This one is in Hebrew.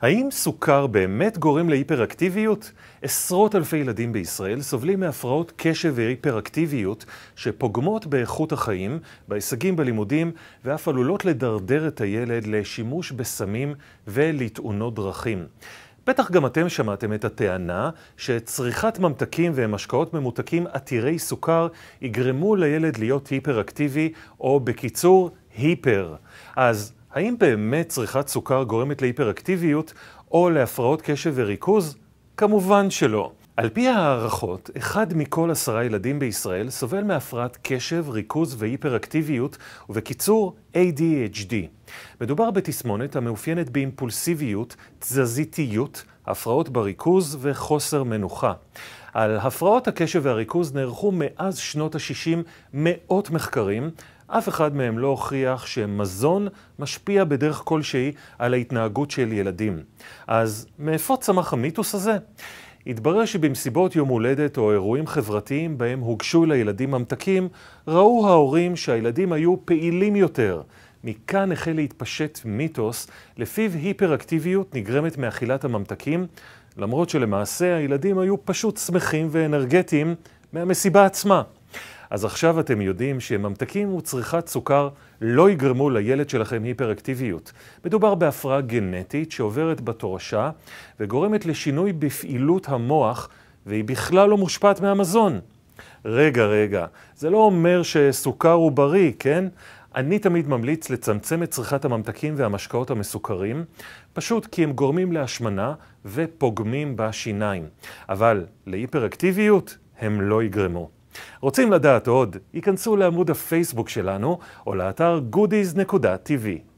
האם סוכר באמת גורם להיפראקטיביות? עשרות אלפי ילדים בישראל סובלים מהפרעות קשב והיפראקטיביות שפוגמות באיכות החיים, בהישגים בלימודים, ואף עלולות לדרדר את הילד לשימוש בסמים ולתאונות דרכים. בטח גם אתם שמעתם את הטענה שצריכת ממתקים ומשקאות ממותקים עתירי סוכר יגרמו לילד להיות היפראקטיבי, או בקיצור, היפר. אז האם באמת צריכת סוכר גורמת להיפראקטיביות או להפרעות קשב וריכוז? כמובן שלא. על פי ההערכות, אחד מכל עשרה ילדים בישראל סובל מהפרעת קשב, ריכוז והיפראקטיביות, ובקיצור ADHD. מדובר בתסמונת המאופיינת באימפולסיביות, תזזיתיות, הפרעות בריכוז וחוסר מנוחה. על הפרעות הקשב והריכוז נערכו מאז שנות ה-60 מאות מחקרים, אף אחד מהם לא הוכיח שמזון משפיע בדרך כלשהי על ההתנהגות של ילדים. אז מאיפה צמח המיתוס הזה? התברר שבמסיבות יום הולדת או אירועים חברתיים בהם הוגשו לילדים ממתקים, ראו ההורים שהילדים היו פעילים יותר. מכאן החל להתפשט מיתוס, לפיו היפראקטיביות נגרמת מאכילת הממתקים, למרות שלמעשה הילדים היו פשוט שמחים ואנרגטיים מהמסיבה עצמה. אז עכשיו אתם יודעים שממתקים וצריכת סוכר לא יגרמו לילד שלכם היפראקטיביות. מדובר בהפרעה גנטית שעוברת בתורשה וגורמת לשינוי בפעילות המוח, והיא בכלל לא מושפעת מהמזון. רגע, רגע, זה לא אומר שסוכר הוא בריא, כן? אני תמיד ממליץ לצמצם את צריכת הממתקים והמשקאות המסוכרים, פשוט כי הם גורמים להשמנה ופוגמים בשיניים. אבל להיפראקטיביות הם לא יגרמו. רוצים לדעת עוד? היכנסו לעמוד הפייסבוק שלנו או לאתר goodies.tv.